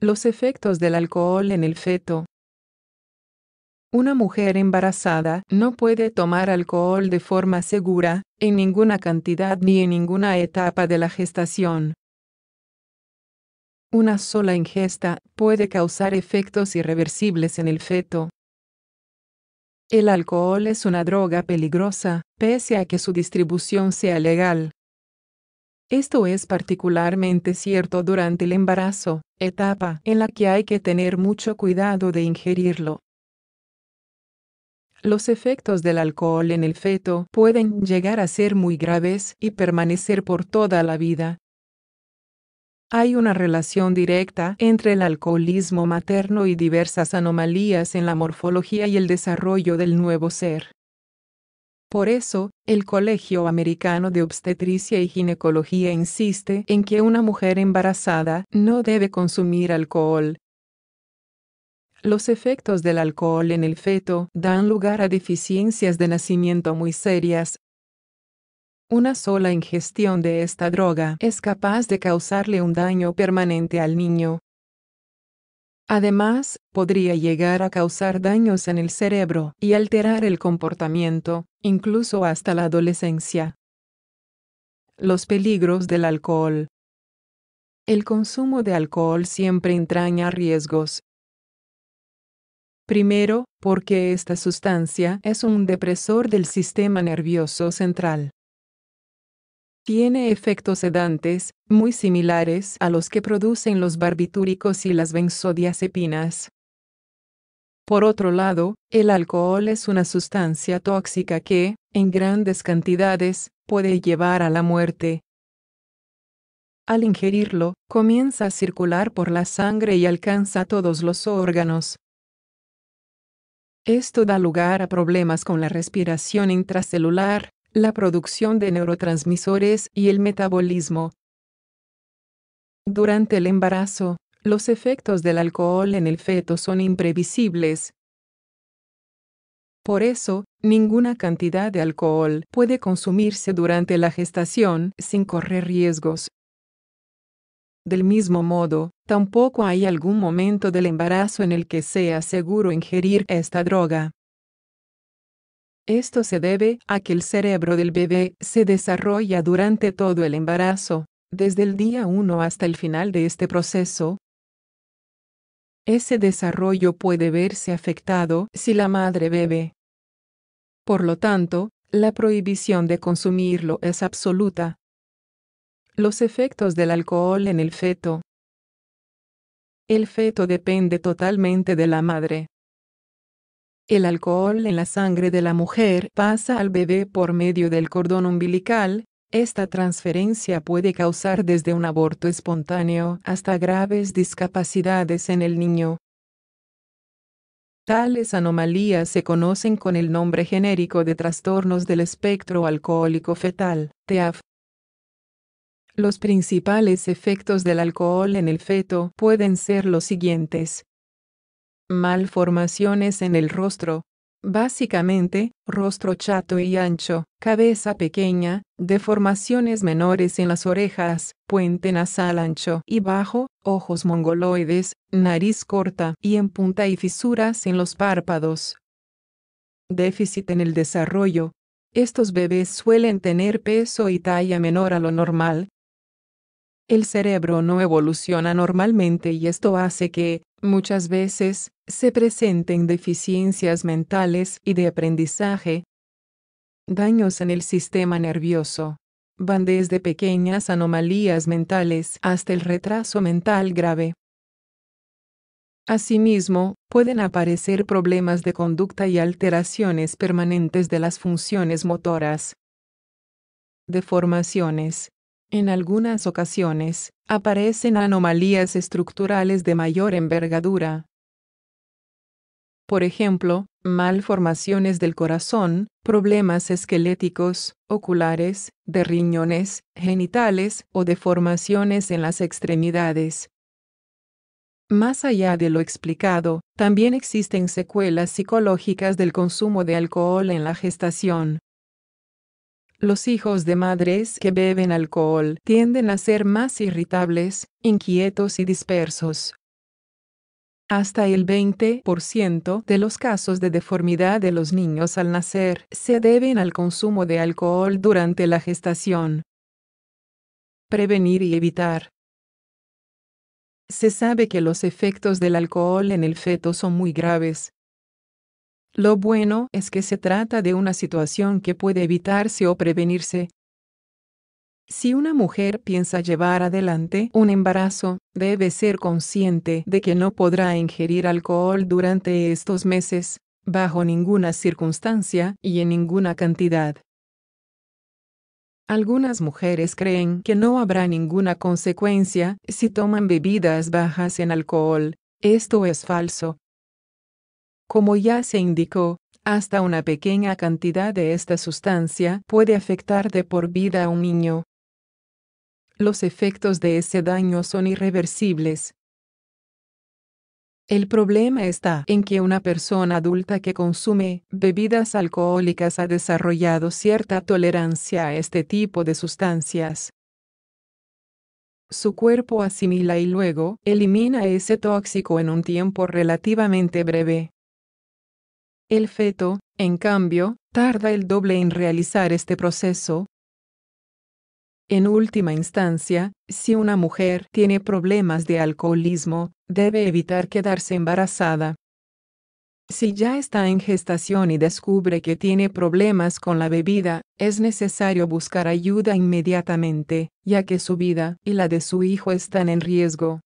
Los efectos del alcohol en el feto. Una mujer embarazada no puede tomar alcohol de forma segura, en ninguna cantidad ni en ninguna etapa de la gestación. Una sola ingesta puede causar efectos irreversibles en el feto. El alcohol es una droga peligrosa, pese a que su distribución sea legal. Esto es particularmente cierto durante el embarazo, etapa en la que hay que tener mucho cuidado de ingerirlo. Los efectos del alcohol en el feto pueden llegar a ser muy graves y permanecer por toda la vida, hay una relación directa entre el alcoholismo materno y diversas anomalías en la morfología y el desarrollo del nuevo ser. Por eso, el Colegio Americano de Obstetricia y Ginecología insiste en que una mujer embarazada no debe consumir alcohol. Los efectos del alcohol en el feto dan lugar a deficiencias de nacimiento muy serias, una sola ingestión de esta droga es capaz de causarle un daño permanente al niño. Además, podría llegar a causar daños en el cerebro y alterar el comportamiento, incluso hasta la adolescencia. Los peligros del alcohol. El consumo de alcohol siempre entraña riesgos. Primero, porque esta sustancia es un depresor del sistema nervioso central. Tiene efectos sedantes, muy similares a los que producen los barbitúricos y las benzodiazepinas. Por otro lado, el alcohol es una sustancia tóxica que, en grandes cantidades, puede llevar a la muerte. Al ingerirlo, comienza a circular por la sangre y alcanza todos los órganos. Esto da lugar a problemas con la respiración intracelular, la producción de neurotransmisores y el metabolismo. Durante el embarazo, los efectos del alcohol en el feto son imprevisibles. Por eso, ninguna cantidad de alcohol puede consumirse durante la gestación sin correr riesgos. Del mismo modo, tampoco hay algún momento del embarazo en el que sea seguro ingerir esta droga. Esto se debe a que el cerebro del bebé se desarrolla durante todo el embarazo, desde el día 1 hasta el final de este proceso. Ese desarrollo puede verse afectado si la madre bebe. Por lo tanto, la prohibición de consumirlo es absoluta. Los efectos del alcohol en el feto. El feto depende totalmente de la madre. El alcohol en la sangre de la mujer pasa al bebé por medio del cordón umbilical, esta transferencia puede causar desde un aborto espontáneo hasta graves discapacidades en el niño. Tales anomalías se conocen con el nombre genérico de trastornos del espectro alcohólico fetal, TEAF. Los principales efectos del alcohol en el feto pueden ser los siguientes malformaciones en el rostro. Básicamente, rostro chato y ancho, cabeza pequeña, deformaciones menores en las orejas, puente nasal ancho y bajo, ojos mongoloides, nariz corta y en punta y fisuras en los párpados. Déficit en el desarrollo. Estos bebés suelen tener peso y talla menor a lo normal, el cerebro no evoluciona normalmente y esto hace que, muchas veces, se presenten deficiencias mentales y de aprendizaje. Daños en el sistema nervioso. Van desde pequeñas anomalías mentales hasta el retraso mental grave. Asimismo, pueden aparecer problemas de conducta y alteraciones permanentes de las funciones motoras. Deformaciones en algunas ocasiones, aparecen anomalías estructurales de mayor envergadura. Por ejemplo, malformaciones del corazón, problemas esqueléticos, oculares, de riñones, genitales o deformaciones en las extremidades. Más allá de lo explicado, también existen secuelas psicológicas del consumo de alcohol en la gestación. Los hijos de madres que beben alcohol tienden a ser más irritables, inquietos y dispersos. Hasta el 20% de los casos de deformidad de los niños al nacer se deben al consumo de alcohol durante la gestación. Prevenir y evitar. Se sabe que los efectos del alcohol en el feto son muy graves, lo bueno es que se trata de una situación que puede evitarse o prevenirse. Si una mujer piensa llevar adelante un embarazo, debe ser consciente de que no podrá ingerir alcohol durante estos meses, bajo ninguna circunstancia y en ninguna cantidad. Algunas mujeres creen que no habrá ninguna consecuencia si toman bebidas bajas en alcohol. Esto es falso. Como ya se indicó, hasta una pequeña cantidad de esta sustancia puede afectar de por vida a un niño. Los efectos de ese daño son irreversibles. El problema está en que una persona adulta que consume bebidas alcohólicas ha desarrollado cierta tolerancia a este tipo de sustancias. Su cuerpo asimila y luego elimina ese tóxico en un tiempo relativamente breve. El feto, en cambio, tarda el doble en realizar este proceso. En última instancia, si una mujer tiene problemas de alcoholismo, debe evitar quedarse embarazada. Si ya está en gestación y descubre que tiene problemas con la bebida, es necesario buscar ayuda inmediatamente, ya que su vida y la de su hijo están en riesgo.